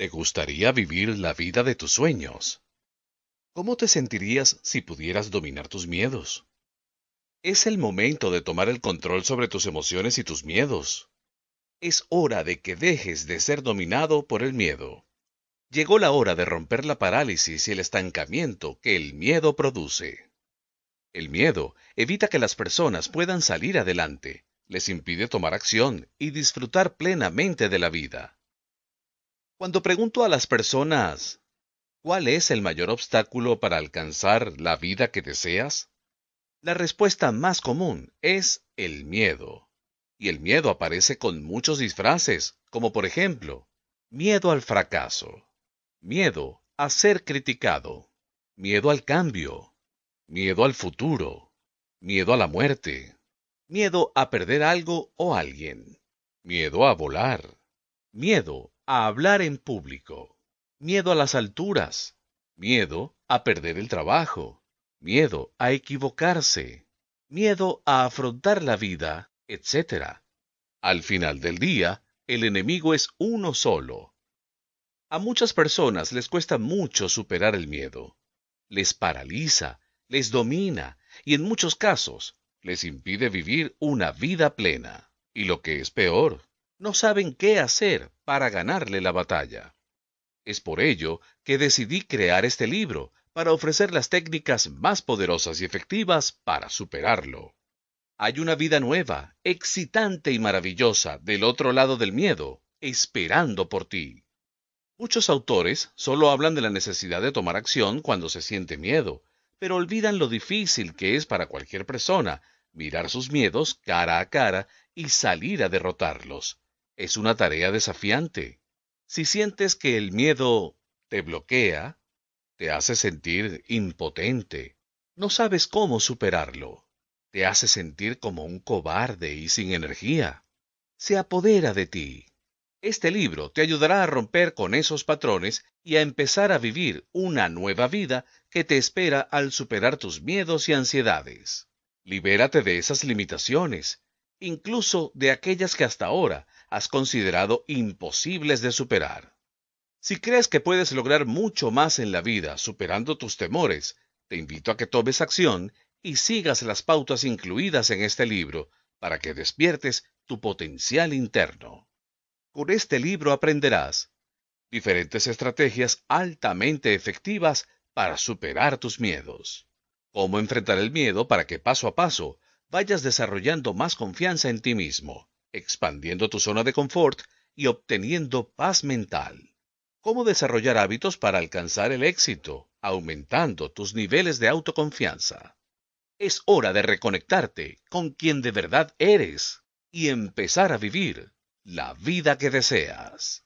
¿Te gustaría vivir la vida de tus sueños? ¿Cómo te sentirías si pudieras dominar tus miedos? Es el momento de tomar el control sobre tus emociones y tus miedos. Es hora de que dejes de ser dominado por el miedo. Llegó la hora de romper la parálisis y el estancamiento que el miedo produce. El miedo evita que las personas puedan salir adelante, les impide tomar acción y disfrutar plenamente de la vida. Cuando pregunto a las personas, ¿cuál es el mayor obstáculo para alcanzar la vida que deseas? La respuesta más común es el miedo. Y el miedo aparece con muchos disfraces, como por ejemplo, miedo al fracaso, miedo a ser criticado, miedo al cambio, miedo al futuro, miedo a la muerte, miedo a perder algo o alguien, miedo a volar, miedo a hablar en público, miedo a las alturas, miedo a perder el trabajo, miedo a equivocarse, miedo a afrontar la vida, etc. Al final del día, el enemigo es uno solo. A muchas personas les cuesta mucho superar el miedo. Les paraliza, les domina y en muchos casos les impide vivir una vida plena. Y lo que es peor, no saben qué hacer para ganarle la batalla. Es por ello que decidí crear este libro para ofrecer las técnicas más poderosas y efectivas para superarlo. Hay una vida nueva, excitante y maravillosa del otro lado del miedo, esperando por ti. Muchos autores solo hablan de la necesidad de tomar acción cuando se siente miedo, pero olvidan lo difícil que es para cualquier persona mirar sus miedos cara a cara y salir a derrotarlos. Es una tarea desafiante. Si sientes que el miedo te bloquea, te hace sentir impotente, no sabes cómo superarlo, te hace sentir como un cobarde y sin energía, se apodera de ti. Este libro te ayudará a romper con esos patrones y a empezar a vivir una nueva vida que te espera al superar tus miedos y ansiedades. Libérate de esas limitaciones, incluso de aquellas que hasta ahora has considerado imposibles de superar. Si crees que puedes lograr mucho más en la vida superando tus temores, te invito a que tomes acción y sigas las pautas incluidas en este libro para que despiertes tu potencial interno. Con este libro aprenderás diferentes estrategias altamente efectivas para superar tus miedos. Cómo enfrentar el miedo para que paso a paso vayas desarrollando más confianza en ti mismo expandiendo tu zona de confort y obteniendo paz mental. Cómo desarrollar hábitos para alcanzar el éxito, aumentando tus niveles de autoconfianza. Es hora de reconectarte con quien de verdad eres y empezar a vivir la vida que deseas.